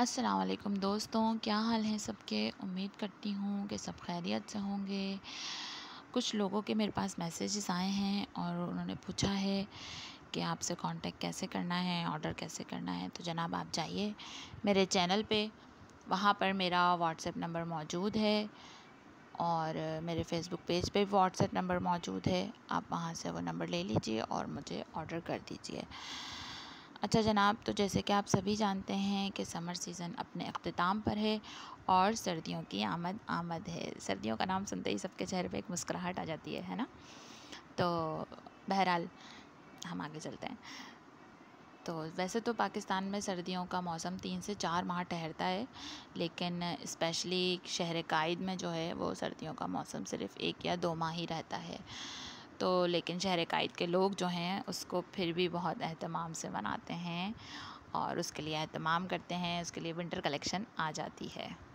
असलकम दोस्तों क्या हाल हैं सबके उम्मीद करती हूँ कि सब खैरियत से होंगे कुछ लोगों के मेरे पास मैसेजेस आए हैं और उन्होंने पूछा है कि आपसे कांटेक्ट कैसे करना है ऑर्डर कैसे करना है तो जनाब आप जाइए मेरे चैनल पे वहाँ पर मेरा व्हाट्सएप नंबर मौजूद है और मेरे फेसबुक पेज पे व्हाट्सएप नंबर मौजूद है आप वहाँ से वो नंबर ले लीजिए और मुझे ऑर्डर कर दीजिए अच्छा जनाब तो जैसे कि आप सभी जानते हैं कि समर सीज़न अपने अख्ताम पर है और सर्दियों की आमद आमद है सर्दियों का नाम सुनते ही सबके चेहरे पे एक मुस्कुराहट आ जाती है है ना तो बहरहाल हम आगे चलते हैं तो वैसे तो पाकिस्तान में सर्दियों का मौसम तीन से चार माह ठहरता है लेकिन स्पेशली शहर कायद में जो है वो सर्दियों का मौसम सिर्फ़ एक या दो माह ही रहता है तो लेकिन शहर कायद के लोग जो हैं उसको फिर भी बहुत अहतमाम से मनाते हैं और उसके लिए अहतमाम करते हैं उसके लिए विंटर कलेक्शन आ जाती है